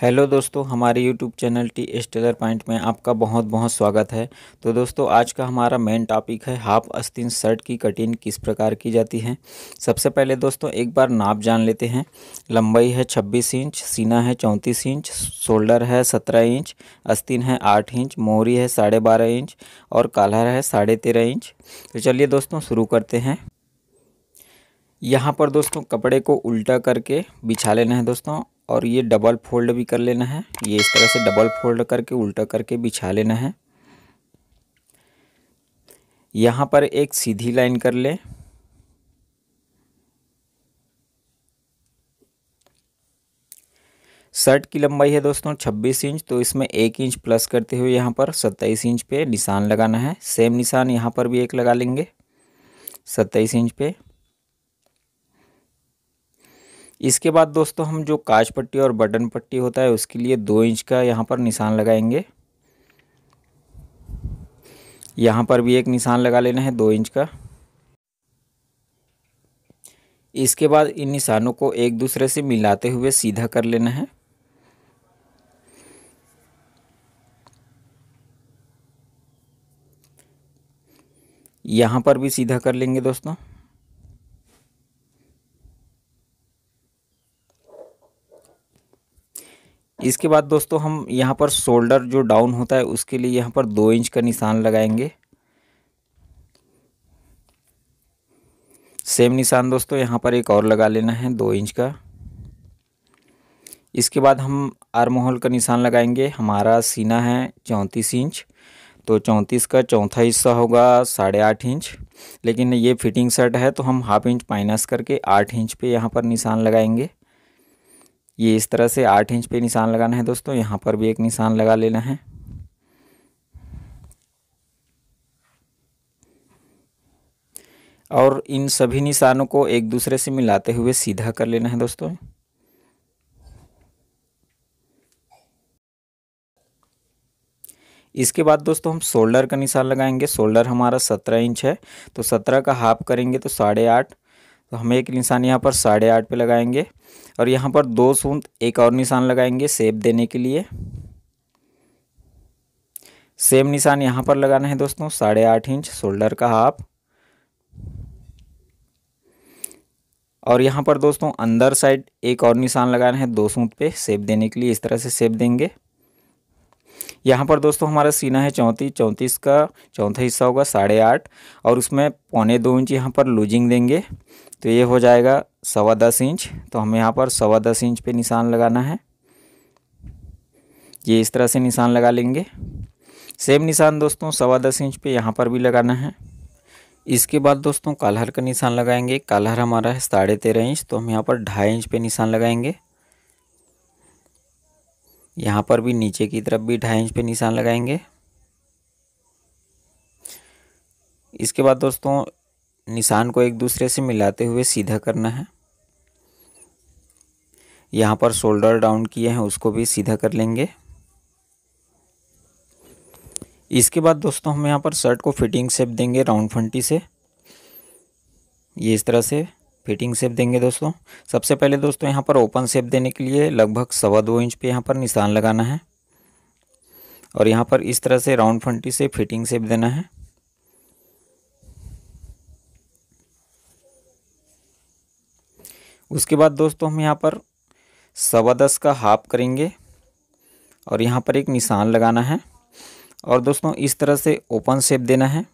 Hello दोस्तों हमारे YouTube channel T Stellar Point में आपका बहुत बहुत स्वागत है तो दोस्तों आज का हमारा मेन टॉपिक है हाफ अस्तीन शर्ट की कटिंग किस प्रकार की जाती है सबसे पहले दोस्तों एक बार नाप जान लेते हैं लंबाई है 26 इंच सीना है 34 इंच शोल्डर है 17 इंच अस्तीन है 8 इंच मोहरी है साढ़े बारह इंच और कालर है साढ़े तेरह इंच तो चलिए दोस्तों शुरू करते हैं यहाँ पर दोस्तों कपड़े को उल्टा करके बिछा लेना है दोस्तों और ये डबल फोल्ड भी कर लेना है ये इस तरह से डबल फोल्ड करके उल्टा करके बिछा लेना है यहाँ पर एक सीधी लाइन कर ले शर्ट की लंबाई है दोस्तों 26 इंच तो इसमें एक इंच प्लस करते हुए यहाँ पर 27 इंच पे निशान लगाना है सेम निशान यहाँ पर भी एक लगा लेंगे 27 इंच पे इसके बाद दोस्तों हम जो काज पट्टी और बटन पट्टी होता है उसके लिए दो इंच का यहाँ पर निशान लगाएंगे यहाँ पर भी एक निशान लगा लेना है दो इंच का इसके बाद इन निशानों को एक दूसरे से मिलाते हुए सीधा कर लेना है यहाँ पर भी सीधा कर लेंगे दोस्तों इसके बाद दोस्तों हम यहाँ पर शोल्डर जो डाउन होता है उसके लिए यहाँ पर दो इंच का निशान लगाएंगे सेम निशान दोस्तों यहाँ पर एक और लगा लेना है दो इंच का इसके बाद हम आर्म होल का निशान लगाएंगे हमारा सीना है चौंतीस इंच तो चौंतीस का चौथा हिस्सा होगा साढ़े आठ इंच लेकिन ये फिटिंग शर्ट है तो हम हाफ इंच माइनस करके आठ इंच पे यहाँ पर निशान लगाएंगे ये इस तरह से आठ इंच पे निशान लगाना है दोस्तों यहाँ पर भी एक निशान लगा लेना है और इन सभी निशानों को एक दूसरे से मिलाते हुए सीधा कर लेना है दोस्तों इसके बाद दोस्तों हम शोल्डर का निशान लगाएंगे शोल्डर हमारा सत्रह इंच है तो सत्रह का हाफ करेंगे तो साढ़े आठ तो हम एक निशान यहाँ पर साढ़े आठ पर लगाएंगे और यहाँ पर दो सूंद एक और निशान लगाएंगे सेब देने के लिए सेम निशान यहाँ पर लगाना है दोस्तों साढ़े आठ इंच शोल्डर का हाफ और यहाँ पर दोस्तों अंदर साइड एक और निशान लगाना है दो सूंद पे सेब देने के लिए इस तरह से सेब देंगे यहाँ पर दोस्तों हमारा सीना है चौंतीस चौंतीस का चौथा हिस्सा होगा साढ़े आठ और उसमें पौने दो इंच यहाँ पर लूजिंग देंगे तो ये हो जाएगा सवा दस इंच तो हमें यहाँ पर सवा दस इंच पे निशान लगाना है ये इस तरह से निशान लगा लेंगे सेम निशान दोस्तों सवा दस इंच पे यहाँ पर भी लगाना है इसके बाद दोस्तों कालहर का निशान लगाएंगे कालहर हमारा है साढ़े तेरह इंच तो हम यहाँ पर ढाई इंच पे निशान लगाएंगे यहाँ पर भी नीचे की तरफ भी ढाई इंच पे निशान लगाएंगे इसके बाद दोस्तों निशान को एक दूसरे से मिलाते हुए सीधा करना है यहाँ पर शोल्डर डाउन किए हैं उसको भी सीधा कर लेंगे इसके बाद दोस्तों हम यहाँ पर शर्ट को फिटिंग सेप देंगे राउंड फंटी से ये इस तरह से फिटिंग सेप देंगे दोस्तों सबसे पहले दोस्तों यहाँ पर ओपन सेप देने के लिए लगभग सवा दो इंच पे यहाँ पर निशान लगाना है और यहाँ पर इस तरह से राउंड फंटी से फिटिंग सेप देना है उसके बाद दोस्तों हम यहाँ पर सवा दस का हाफ करेंगे और यहाँ पर एक निशान लगाना है और दोस्तों इस तरह से ओपन शेप देना है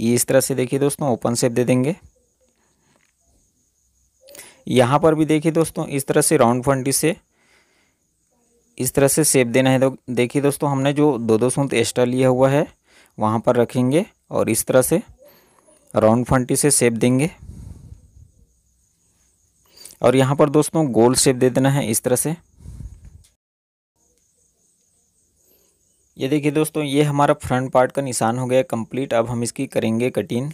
ये इस तरह से देखिए दोस्तों ओपन शेप दे देंगे यहाँ पर भी देखिए दोस्तों इस तरह से राउंड फंडी से इस तरह से सेप देना है तो देखिए दोस्तों हमने जो दो दो सूत एक्स्ट्रा लिया हुआ है वहाँ पर रखेंगे और इस तरह से राउंड फंटी से शेप देंगे और यहाँ पर दोस्तों गोल शेप दे देना है इस तरह से ये देखिए दोस्तों ये हमारा फ्रंट पार्ट का निशान हो गया कंप्लीट अब हम इसकी करेंगे कटिंग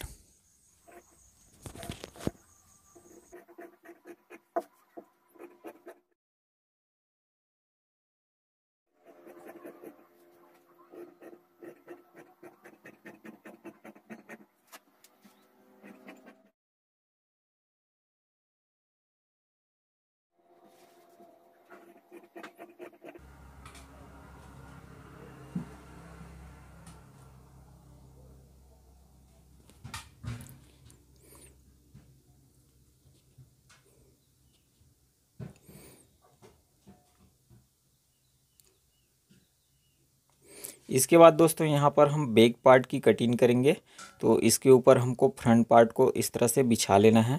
इसके बाद दोस्तों यहाँ पर हम बैक पार्ट की कटिंग करेंगे तो इसके ऊपर हमको फ्रंट पार्ट को इस तरह से बिछा लेना है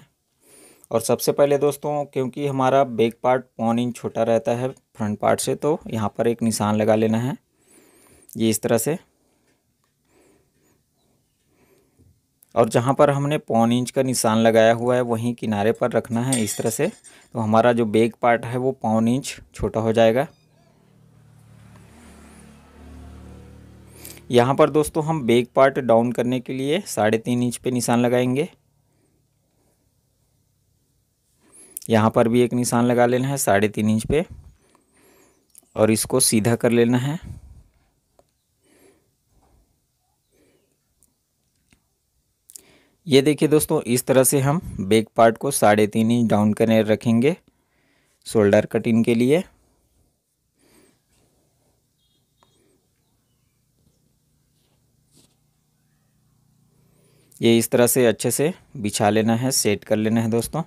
और सबसे पहले दोस्तों क्योंकि हमारा बैक पार्ट पौन इंच छोटा रहता है फ्रंट पार्ट से तो यहाँ पर एक निशान लगा लेना है ये इस तरह से और जहाँ पर हमने पौन इंच का निशान लगाया हुआ है वहीं किनारे पर रखना है इस तरह से तो हमारा जो बैक पार्ट है वो पौन इंच छोटा हो जाएगा यहाँ पर दोस्तों हम बेक पार्ट डाउन करने के लिए साढ़े तीन इंच पे निशान लगाएंगे यहाँ पर भी एक निशान लगा लेना है साढ़े तीन इंच पे और इसको सीधा कर लेना है ये देखिए दोस्तों इस तरह से हम बेक पार्ट को साढ़े तीन इंच डाउन करने रखेंगे शोल्डर कटिंग के लिए ये इस तरह से अच्छे से बिछा लेना है सेट कर लेना है दोस्तों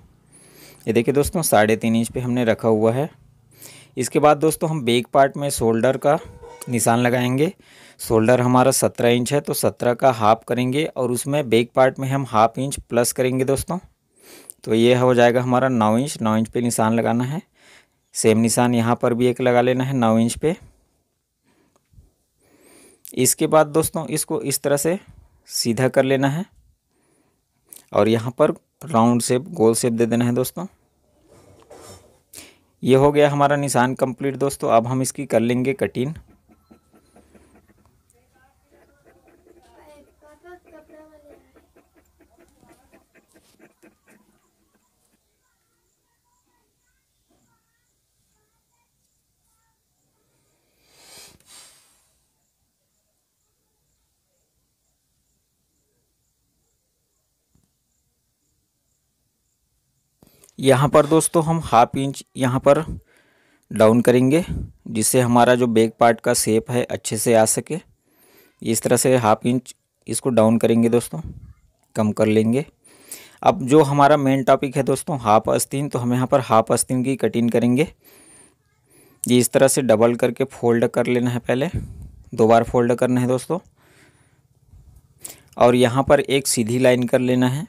ये देखिए दोस्तों साढ़े तीन इंच पे हमने रखा हुआ है इसके बाद दोस्तों हम बेक पार्ट में शोल्डर का निशान लगाएंगे शोल्डर हमारा सत्रह इंच है तो सत्रह का हाफ करेंगे और उसमें बेक पार्ट में हम हाफ इंच प्लस करेंगे दोस्तों तो ये हो जाएगा हमारा नौ इंच नौ इंच पर निशान लगाना है सेम निशान यहाँ पर भी एक लगा लेना है नौ इंच पे इसके बाद दोस्तों इसको इस तरह से सीधा कर लेना है और यहाँ पर राउंड शेप गोल शेप दे देना है दोस्तों ये हो गया हमारा निशान कंप्लीट दोस्तों अब हम इसकी कर लेंगे कटिंग यहाँ पर दोस्तों हम हाफ इंच यहाँ पर डाउन करेंगे जिससे हमारा जो बैक पार्ट का शेप है अच्छे से आ सके इस तरह से हाफ इंच इसको डाउन करेंगे दोस्तों कम कर लेंगे अब जो हमारा मेन टॉपिक है दोस्तों हाफ आस्तीन तो हम यहाँ पर हाफ आस्तीन की कटिंग करेंगे ये इस तरह से डबल करके फोल्ड कर लेना है पहले दो बार फोल्ड करना है दोस्तों और यहाँ पर एक सीधी लाइन कर लेना है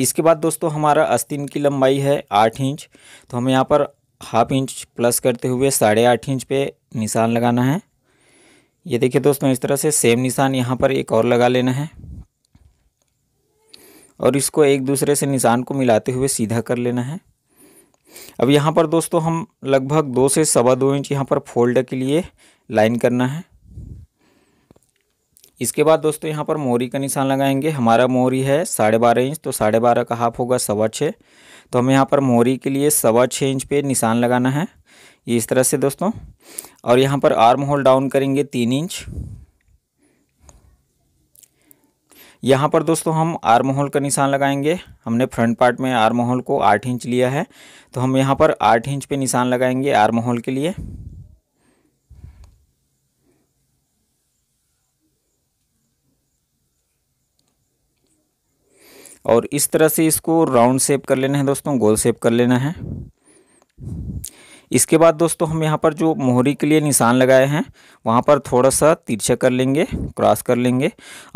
इसके बाद दोस्तों हमारा आस्तीन की लंबाई है आठ इंच तो हम यहाँ पर हाफ इंच प्लस करते हुए साढ़े आठ इंच पे निशान लगाना है ये देखिए दोस्तों इस तरह से सेम निशान यहाँ पर एक और लगा लेना है और इसको एक दूसरे से निशान को मिलाते हुए सीधा कर लेना है अब यहाँ पर दोस्तों हम लगभग दो से सवा दो इंच यहाँ पर फोल्ड के लिए लाइन करना है इसके बाद दोस्तों यहाँ पर मोरी का निशान लगाएंगे हमारा मोरी है साढ़े बारह इंच तो साढ़े बारह का हाफ होगा सवा छः तो हमें यहाँ पर मोरी के लिए सवा छः इंच पे निशान लगाना है ये इस तरह से दोस्तों और यहाँ पर आर्म होल डाउन करेंगे तीन इंच यहाँ पर दोस्तों हम आर्म होल का निशान लगाएंगे हमने फ्रंट पार्ट में आर्म होल को आठ इंच लिया है तो हम यहाँ पर आठ इंच पे निशान लगाएंगे आर्म होल के लिए और इस तरह से इसको राउंड शेप कर लेना है दोस्तों गोल शेप कर लेना है इसके बाद दोस्तों हम यहाँ पर जो मोहरी के लिए निशान लगाए हैं वहाँ पर थोड़ा सा तिरछा कर लेंगे क्रॉस कर लेंगे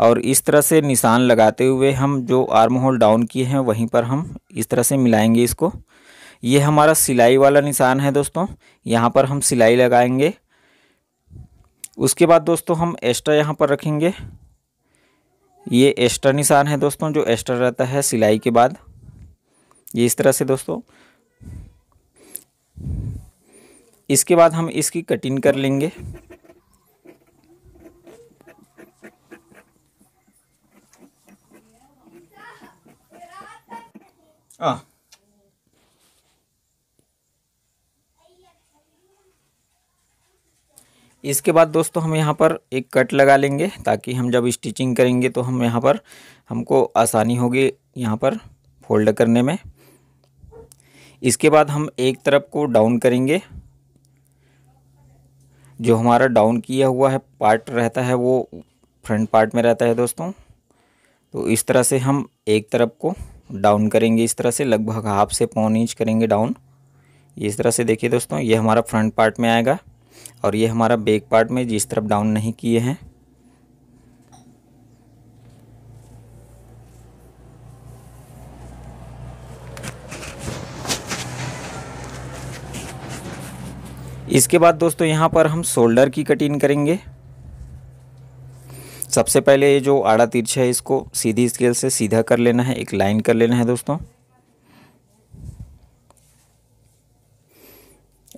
और इस तरह से निशान लगाते हुए हम जो आर्म होल डाउन किए हैं वहीं पर हम इस तरह से मिलाएंगे इसको ये हमारा सिलाई वाला निशान है दोस्तों यहाँ पर हम सिलाई लगाएंगे उसके बाद दोस्तों हम एक्स्ट्रा यहाँ पर रखेंगे ये एस्टर निशान है दोस्तों जो एस्टर रहता है सिलाई के बाद ये इस तरह से दोस्तों इसके बाद हम इसकी कटिंग कर लेंगे आ, हाँ। इसके बाद दोस्तों हम यहाँ पर एक कट लगा लेंगे ताकि हम जब स्टिचिंग करेंगे तो हम यहाँ पर हमको आसानी होगी यहाँ पर फोल्ड करने में इसके बाद हम एक तरफ को डाउन करेंगे जो हमारा डाउन किया हुआ है पार्ट रहता है वो फ्रंट पार्ट में रहता है दोस्तों तो इस तरह से हम एक तरफ को डाउन करेंगे इस तरह से लगभग हाफ से पौन इंच करेंगे डाउन इस तरह से देखिए दोस्तों ये हमारा फ्रंट पार्ट में आएगा और ये हमारा बेक पार्ट में जिस तरफ डाउन नहीं किए हैं इसके बाद दोस्तों यहाँ पर हम शोल्डर की कटिंग करेंगे सबसे पहले ये जो आड़ा तिरछा है इसको सीधी स्केल से सीधा कर लेना है एक लाइन कर लेना है दोस्तों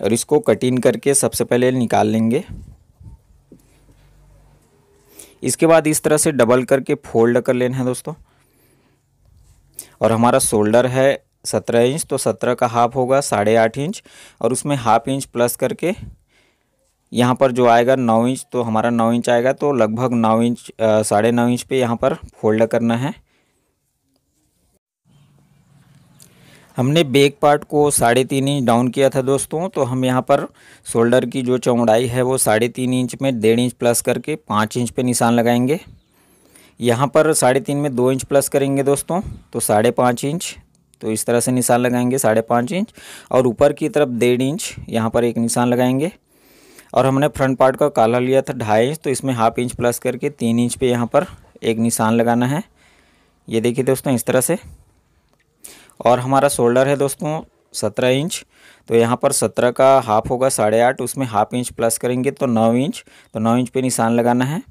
और इसको कटिंग करके सबसे पहले निकाल लेंगे इसके बाद इस तरह से डबल करके फोल्ड कर लेना है दोस्तों और हमारा शोल्डर है सत्रह इंच तो सत्रह का हाफ होगा साढ़े आठ इंच और उसमें हाफ इंच प्लस करके यहाँ पर जो आएगा नौ इंच तो हमारा नौ इंच आएगा तो लगभग नौ इंच साढ़े नौ इंच पे यहाँ पर फोल्ड करना है हमने बेक पार्ट को साढ़े तीन इंच डाउन किया था दोस्तों तो हम यहाँ पर शोल्डर की जो चौड़ाई है वो साढ़े तीन इंच में डेढ़ इंच प्लस करके पाँच इंच पे निशान लगाएंगे यहाँ पर साढ़े तीन में दो इंच प्लस करेंगे दोस्तों तो साढ़े पाँच इंच तो इस तरह से निशान लगाएंगे साढ़े पाँच इंच और ऊपर की तरफ डेढ़ इंच यहाँ पर एक निशान लगाएंगे और हमने फ्रंट पार्ट का काला लिया था ढाई इंच तो इसमें हाफ इंच प्लस करके तीन इंच पर यहाँ पर एक निशान लगाना है ये देखिए दोस्तों इस तरह से और हमारा शोल्डर है दोस्तों सत्रह इंच तो यहाँ पर सत्रह का हाफ होगा साढ़े आठ उसमें हाफ इंच प्लस करेंगे तो नौ इंच तो नौ इंच पे निशान लगाना है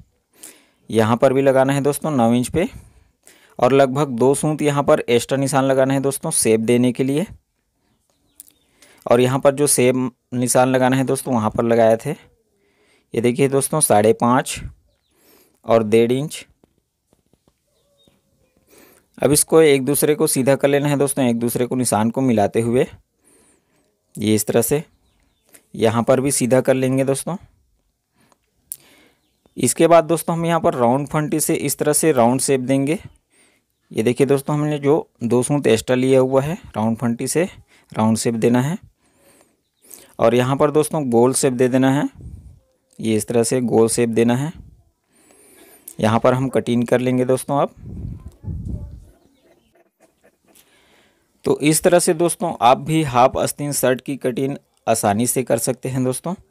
यहाँ पर भी लगाना है दोस्तों नौ इंच पे और लगभग दो सूत यहाँ पर एक्स्ट्रा निशान लगाना है दोस्तों सेब देने के लिए और यहाँ पर जो सेब निशान लगाना है दोस्तों वहाँ पर लगाए थे ये देखिए दोस्तों साढ़े पाँच और डेढ़ इंच अब इसको एक दूसरे को सीधा कर लेना है दोस्तों एक दूसरे को निशान को मिलाते हुए ये इस तरह से यहाँ पर भी सीधा कर लेंगे दोस्तों इसके बाद दोस्तों हम यहाँ पर राउंड फंटी से इस तरह से राउंड शेप देंगे ये देखिए दोस्तों हमने जो दो सूट एक्स्ट्रा लिया हुआ है राउंड फंटी से राउंड शेप देना है और यहाँ पर दोस्तों गोल शेप दे देना है ये इस तरह से गोल शेप देना है यहाँ पर हम कटिंग कर लेंगे दोस्तों आप तो इस तरह से दोस्तों आप भी हाफ आस्तीन शर्ट की कटिंग आसानी से कर सकते हैं दोस्तों